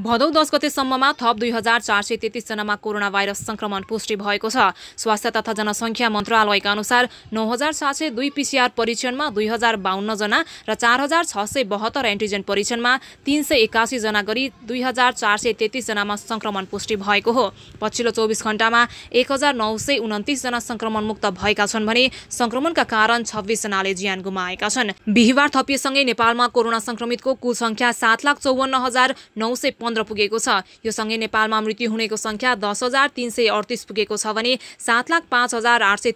भदौ दस गतेसम्ममा थप दुई हजार चार सय तेत्तिसजनामा कोरोना भाइरस संक्रमण पुष्टि भएको छ स्वास्थ्य तथा जनसङ्ख्या मन्त्रालयका अनुसार नौ हजार सात सय दुई पिसिआर परीक्षणमा दुई हजार बाहन्नजना र चार हजार छ सय बहत्तर एन्टिजेन परीक्षणमा तिन सय एकासीजना गरी दुई हजार चार सय तेत्तिसजनामा सङ्क्रमण पुष्टि भएको हो पछिल्लो चौबिस घण्टामा एक हजार नौ सय उन्तिसजना मुक्त भएका छन् भने सङ्क्रमणका कारण छब्बिसजनाले ज्यान गुमाएका छन् बिहिबार थपिएसँगै नेपालमा कोरोना सङ्क्रमितको कुल सङ्ख्या सात लाख चौवन्न हजार नौ सय पन्ध्र पुगेको छ यो सँगै नेपालमा मृत्यु हुनेको सङ्ख्या दस हजार तिन सय अडतिस पुगेको छ भने सात लाख पाँच हजार आठ सय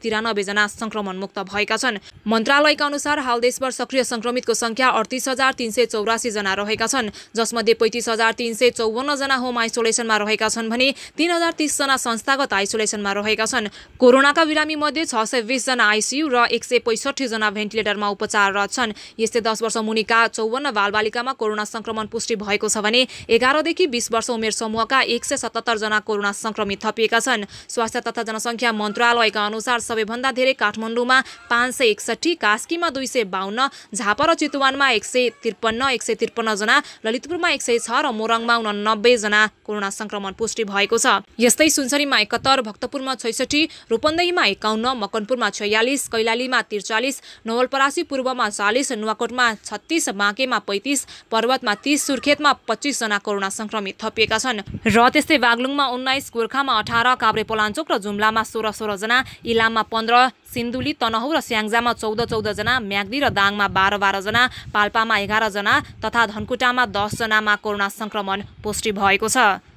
सङ्क्रमण मुक्त भएका छन् मन्त्रालयका अनुसार हाल देशभर सक्रिय संक्रमितको संख्या अडतिस हजार तिन सय चौरासीजना रहेका छन् जसमध्ये पैँतिस हजार तिन सय चौवन्नजना होम आइसोलेसनमा रहेका छन् भने तिन हजार तिसजना संस्थागत आइसोलेसनमा रहेका छन् कोरोनाका बिरामी मध्ये छ सय बिसजना आइसियु र एक सय पैँसठीजना भेन्टिलेटरमा उपचाररत छन् यस्तै दस वर्ष मुनिका चौवन्न बालबालिकामा कोरोना संक्रमण पुष्टि भएको छ भने एघार अठारदेखि बिस वर्ष उमेर समूहका एक सय सतहत्तरजना कोरोना संक्रमित थपिएका छन् स्वास्थ्य तथा जनसङ्ख्या मन्त्रालयका अनुसार सबैभन्दा धेरै काठमाडौँमा पाँच सय एकसठी कास्कीमा दुई सय बाहन्न झापा र चितुवानमा एक सय त्रिपन्न एक सय त्रिपन्नजना ललितपुरमा एक सय छ र मोरङमा उनानब्बेजना कोरोना संक्रमण पुष्टि भएको छ यस्तै सुनसरीमा एकात्तर भक्तपुरमा छैसठी रूपन्दैमा एकाउन्न मकनपुरमा छयालिस कैलालीमा त्रिचालिस नवलपरासी पूर्वमा चालिस नुवाकोटमा छत्तिस बाँकेमा पैँतिस पर्वतमा तिस सुर्खेतमा पच्चिसजना कोरोना जना संक्रमित थपिएका छन् र त्यस्तै बागलुङमा उन्नाइस गोर्खामा अठार काभ्रे पोलाञ्चोक र जुम्लामा सोह्र जना इलाममा पन्ध्र सिन्धुली तनहु र स्याङ्जामा चौध जना म्याग्दी र दाङमा बाह्र जना पाल्पामा जना तथा धनकुटामा दसजनामा कोरोना संक्रमण पुष्टि भएको छ